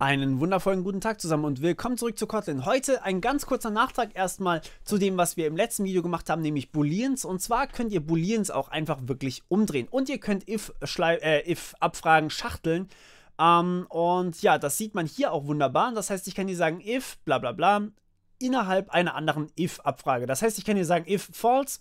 Einen wundervollen guten Tag zusammen und willkommen zurück zu Kotlin. Heute ein ganz kurzer Nachtrag erstmal zu dem, was wir im letzten Video gemacht haben, nämlich Booleans. Und zwar könnt ihr Booleans auch einfach wirklich umdrehen. Und ihr könnt if-Abfragen äh, if schachteln. Ähm, und ja, das sieht man hier auch wunderbar. Das heißt, ich kann hier sagen if bla bla bla innerhalb einer anderen if-Abfrage. Das heißt, ich kann hier sagen if false.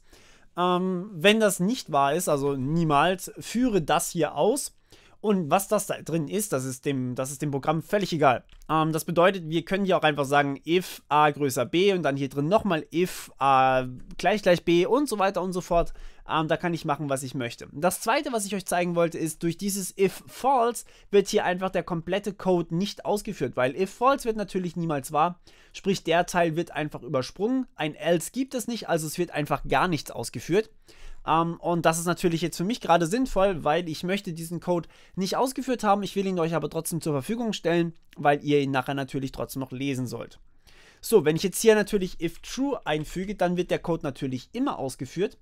Ähm, wenn das nicht wahr ist, also niemals, führe das hier aus. Und was das da drin ist, das ist dem, das ist dem Programm völlig egal. Ähm, das bedeutet, wir können hier auch einfach sagen, if a größer b und dann hier drin nochmal if a gleich gleich b und so weiter und so fort. Ähm, da kann ich machen, was ich möchte. Das zweite, was ich euch zeigen wollte, ist, durch dieses if false wird hier einfach der komplette Code nicht ausgeführt, weil if false wird natürlich niemals wahr. Sprich, der Teil wird einfach übersprungen. Ein else gibt es nicht, also es wird einfach gar nichts ausgeführt. Um, ähm, und das ist natürlich jetzt für mich gerade sinnvoll, weil ich möchte diesen Code nicht ausgeführt haben. Ich will ihn euch aber trotzdem zur Verfügung stellen, weil ihr ihr ihn nachher natürlich trotzdem noch lesen sollt. So, wenn ich jetzt hier natürlich if true einfüge, dann wird der Code natürlich immer ausgeführt.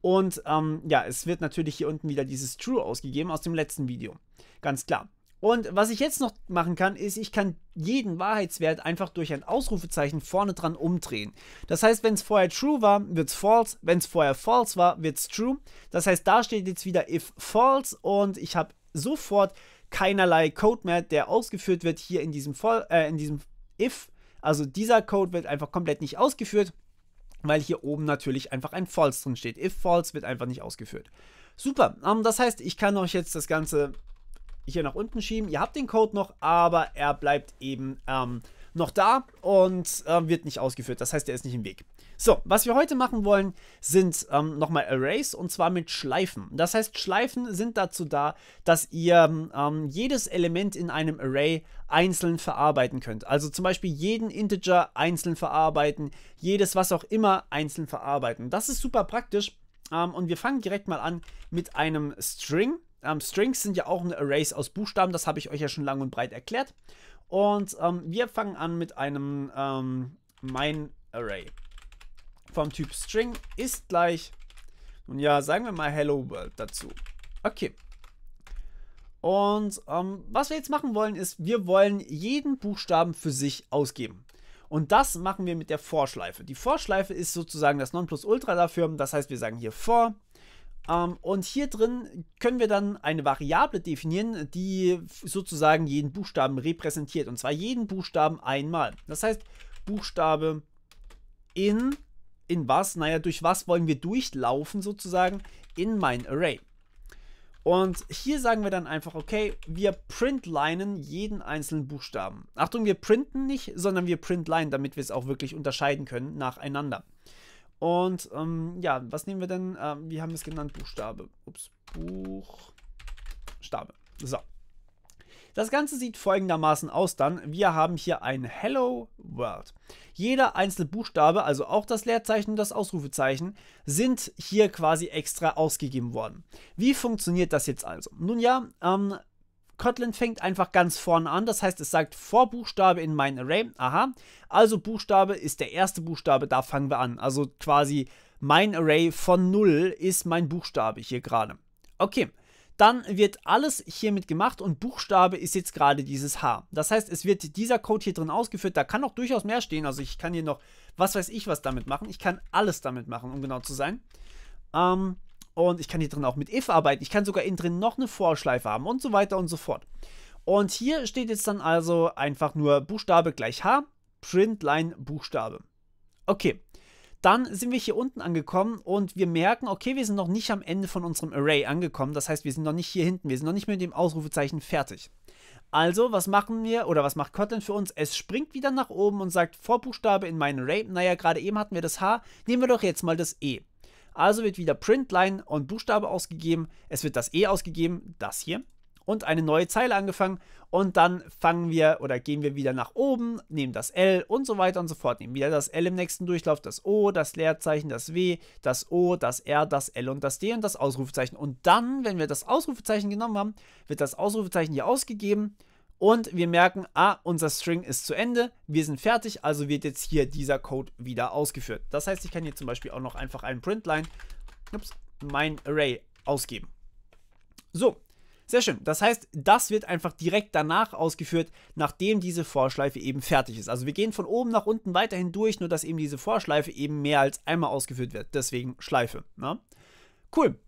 Und ähm, ja, es wird natürlich hier unten wieder dieses true ausgegeben aus dem letzten Video. Ganz klar. Und was ich jetzt noch machen kann, ist, ich kann jeden Wahrheitswert einfach durch ein Ausrufezeichen vorne dran umdrehen. Das heißt, wenn es vorher true war, wird es false. Wenn es vorher false war, wird es true. Das heißt, da steht jetzt wieder if false und ich habe sofort keinerlei Code mehr, der ausgeführt wird hier in diesem, For äh, in diesem if. Also dieser Code wird einfach komplett nicht ausgeführt, weil hier oben natürlich einfach ein false drin steht. If false wird einfach nicht ausgeführt. Super, um, ähm, das heißt, ich kann euch jetzt das Ganze hier nach unten schieben. Ihr habt den Code noch, aber er bleibt eben ähm, noch da und äh, wird nicht ausgeführt. Das heißt, er ist nicht im Weg. So, was wir heute machen wollen, sind ähm, nochmal Arrays und zwar mit Schleifen. Das heißt, Schleifen sind dazu da, dass ihr ähm, jedes Element in einem Array einzeln verarbeiten könnt. Also zum Beispiel jeden Integer einzeln verarbeiten, jedes was auch immer einzeln verarbeiten. Das ist super praktisch. Ähm, und wir fangen direkt mal an mit einem String. Ähm, Strings sind ja auch ein Arrays aus Buchstaben, das habe ich euch ja schon lang und breit erklärt. Und ähm, wir fangen an mit einem ähm, mein Array vom Typ String ist gleich, nun ja, sagen wir mal Hello World dazu. Okay. Und ähm, was wir jetzt machen wollen, ist, wir wollen jeden Buchstaben für sich ausgeben. Und das machen wir mit der Vorschleife. Die Vorschleife ist sozusagen das Nonplusultra dafür. Das heißt, wir sagen hier vor, um, ähm, und hier drin können wir dann eine Variable definieren, die sozusagen jeden Buchstaben repräsentiert. Und zwar jeden Buchstaben einmal. Das heißt, Buchstabe in, in was? Naja, durch was wollen wir durchlaufen sozusagen? In mein Array. Und hier sagen wir dann einfach, okay, wir printlinen jeden einzelnen Buchstaben. Achtung, wir printen nicht, sondern wir printlinen, damit wir es auch wirklich unterscheiden können nacheinander. Und ähm, ja, was nehmen wir denn? Ähm, wir haben es genannt Buchstabe. Ups, Buchstabe. So. Das Ganze sieht folgendermaßen aus dann. Wir haben hier ein Hello World. Jeder einzelne Buchstabe, also auch das Leerzeichen und das Ausrufezeichen, sind hier quasi extra ausgegeben worden. Wie funktioniert das jetzt also? Nun ja, ähm, Kotlin fängt einfach ganz vorne an, das heißt, es sagt Vorbuchstabe in mein Array, aha, also Buchstabe ist der erste Buchstabe, da fangen wir an. Also quasi mein Array von 0 ist mein Buchstabe hier gerade. Okay, dann wird alles hiermit gemacht und Buchstabe ist jetzt gerade dieses H. Das heißt, es wird dieser Code hier drin ausgeführt, da kann auch durchaus mehr stehen, also ich kann hier noch, was weiß ich, was damit machen, ich kann alles damit machen, um genau zu sein. Ähm, und ich kann hier drin auch mit if arbeiten. Ich kann sogar innen drin noch eine Vorschleife haben und so weiter und so fort. Und hier steht jetzt dann also einfach nur Buchstabe gleich H, Printline Buchstabe. Okay, dann sind wir hier unten angekommen und wir merken, okay, wir sind noch nicht am Ende von unserem Array angekommen. Das heißt, wir sind noch nicht hier hinten, wir sind noch nicht mit dem Ausrufezeichen fertig. Also, was machen wir oder was macht Kotlin für uns? Es springt wieder nach oben und sagt Vorbuchstabe in mein Array. Naja, gerade eben hatten wir das H, nehmen wir doch jetzt mal das E. Also wird wieder Printline und Buchstabe ausgegeben. Es wird das E ausgegeben, das hier. Und eine neue Zeile angefangen. Und dann fangen wir oder gehen wir wieder nach oben, nehmen das L und so weiter und so fort. Nehmen wieder das L im nächsten Durchlauf, das O, das Leerzeichen, das W, das O, das R, das L und das D und das Ausrufezeichen. Und dann, wenn wir das Ausrufezeichen genommen haben, wird das Ausrufezeichen hier ausgegeben und wir merken, ah, unser String ist zu Ende, wir sind fertig, also wird jetzt hier dieser Code wieder ausgeführt. Das heißt, ich kann hier zum Beispiel auch noch einfach einen Printline, ups, mein Array ausgeben. So, sehr schön. Das heißt, das wird einfach direkt danach ausgeführt, nachdem diese Vorschleife eben fertig ist. Also wir gehen von oben nach unten weiterhin durch, nur dass eben diese Vorschleife eben mehr als einmal ausgeführt wird. Deswegen Schleife. Na? Ne? Cool.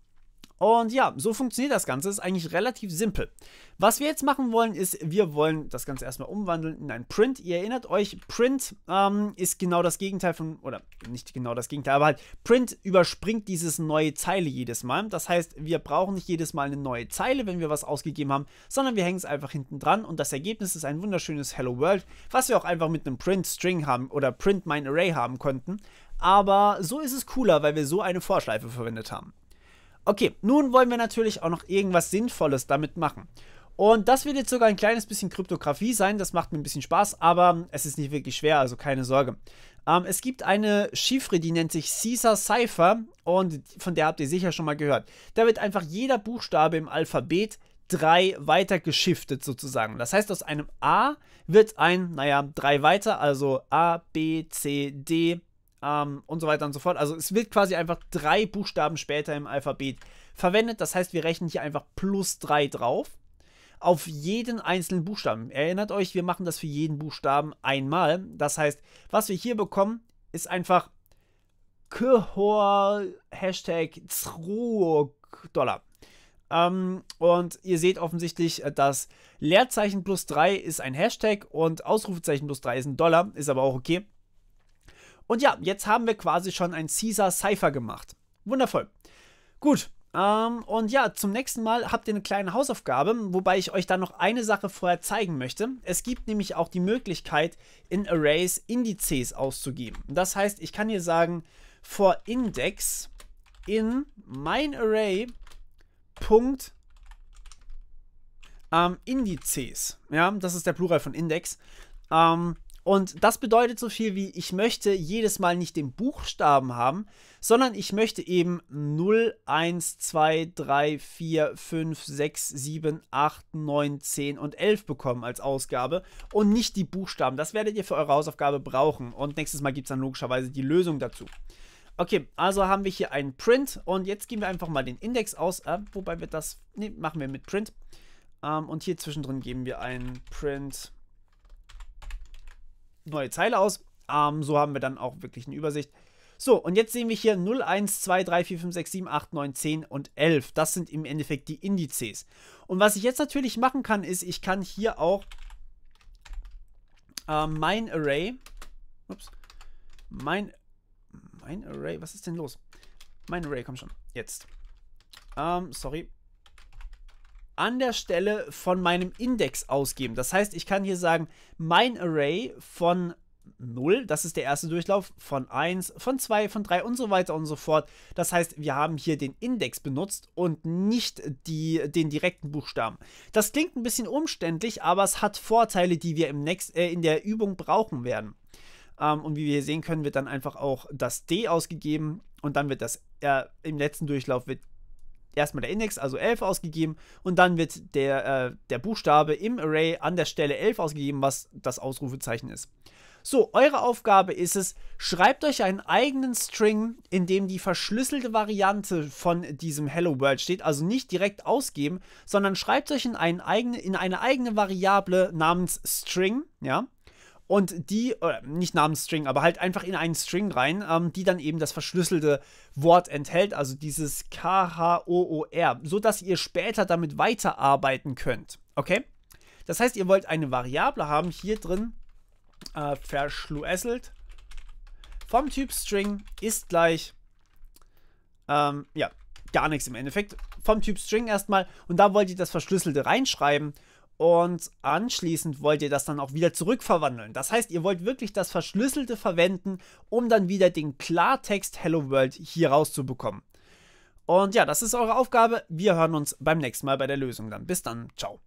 Und ja, so funktioniert das Ganze. Ist eigentlich relativ simpel. Was wir jetzt machen wollen, ist, wir wollen das Ganze erstmal umwandeln in ein Print. Ihr erinnert euch, Print ähm, ist genau das Gegenteil von, oder nicht genau das Gegenteil, aber halt Print überspringt dieses neue Zeile jedes Mal. Das heißt, wir brauchen nicht jedes Mal eine neue Zeile, wenn wir was ausgegeben haben, sondern wir hängen es einfach hinten dran und das Ergebnis ist ein wunderschönes Hello World, was wir auch einfach mit einem Print String haben oder Print Mein Array haben konnten. Aber so ist es cooler, weil wir so eine Vorschleife verwendet haben. Okay, nun wollen wir natürlich auch noch irgendwas Sinnvolles damit machen. Und das wird jetzt sogar ein kleines bisschen Kryptographie sein. Das macht mir ein bisschen Spaß, aber es ist nicht wirklich schwer, also keine Sorge. Ähm, es gibt eine Chiffre, die nennt sich Caesar Cipher und von der habt ihr sicher schon mal gehört. Da wird einfach jeder Buchstabe im Alphabet drei weiter geschiftet sozusagen. Das heißt, aus einem A wird ein, naja, drei weiter, also A, B, C, D, ähm, und so weiter und so fort. Also es wird quasi einfach drei Buchstaben später im Alphabet verwendet. Das heißt, wir rechnen hier einfach plus drei drauf auf jeden einzelnen Buchstaben. Erinnert euch, wir machen das für jeden Buchstaben einmal. Das heißt, was wir hier bekommen, ist einfach Kohor Hashtag Dollar. Ähm, und ihr seht offensichtlich, äh, dass Leerzeichen plus 3 ist ein Hashtag und Ausrufezeichen plus 3 ist ein Dollar, ist aber auch okay. Und ja, jetzt haben wir quasi schon ein Caesar Cypher gemacht. Wundervoll. Gut. Ähm, und ja, zum nächsten Mal habt ihr eine kleine Hausaufgabe, wobei ich euch da noch eine Sache vorher zeigen möchte. Es gibt nämlich auch die Möglichkeit, in Arrays Indizes auszugeben. Das heißt, ich kann hier sagen, for Index in mein Array. Punkt, ähm, Indizes. Ja, das ist der Plural von Index. Ähm, und das bedeutet so viel wie, ich möchte jedes Mal nicht den Buchstaben haben, sondern ich möchte eben 0, 1, 2, 3, 4, 5, 6, 7, 8, 9, 10 und 11 bekommen als Ausgabe und nicht die Buchstaben. Das werdet ihr für eure Hausaufgabe brauchen. Und nächstes Mal gibt es dann logischerweise die Lösung dazu. Okay, also haben wir hier einen Print und jetzt geben wir einfach mal den Index aus, äh, wobei wir das, ne, machen wir mit Print. Ähm, und hier zwischendrin geben wir einen Print neue Zeile aus. Ähm, so haben wir dann auch wirklich eine Übersicht. So, und jetzt sehen wir hier 0, 1, 2, 3, 4, 5, 6, 7, 8, 9, 10 und 11. Das sind im Endeffekt die Indizes. Und was ich jetzt natürlich machen kann, ist, ich kann hier auch äh, mein Array, ups, mein, mein Array, was ist denn los? Mein Array, komm schon, jetzt. Ähm, sorry, an der Stelle von meinem Index ausgeben. Das heißt, ich kann hier sagen, mein Array von 0, das ist der erste Durchlauf, von 1, von 2, von 3 und so weiter und so fort. Das heißt, wir haben hier den Index benutzt und nicht die, den direkten Buchstaben. Das klingt ein bisschen umständlich, aber es hat Vorteile, die wir im Next, äh, in der Übung brauchen werden. Ähm, und wie wir hier sehen können, wird dann einfach auch das D ausgegeben und dann wird das, äh, im letzten Durchlauf wird erstmal der Index, also 11 ausgegeben und dann wird der, äh, der Buchstabe im Array an der Stelle 11 ausgegeben, was das Ausrufezeichen ist. So, eure Aufgabe ist es, schreibt euch einen eigenen String, in dem die verschlüsselte Variante von diesem Hello World steht, also nicht direkt ausgeben, sondern schreibt euch in, einen eigene, in eine eigene Variable namens String, ja, und die, äh, nicht Namensstring, aber halt einfach in einen String rein, ähm, die dann eben das verschlüsselte Wort enthält, also dieses K-H-O-O-R, sodass ihr später damit weiterarbeiten könnt. Okay? Das heißt, ihr wollt eine Variable haben, hier drin äh, verschlüsselt vom Typ String ist gleich, ähm, ja, gar nichts im Endeffekt, vom Typ String erstmal und da wollt ihr das Verschlüsselte reinschreiben und anschließend wollt ihr das dann auch wieder zurückverwandeln. Das heißt, ihr wollt wirklich das Verschlüsselte verwenden, um dann wieder den Klartext Hello World hier rauszubekommen. Und ja, das ist eure Aufgabe. Wir hören uns beim nächsten Mal bei der Lösung dann. Bis dann, ciao.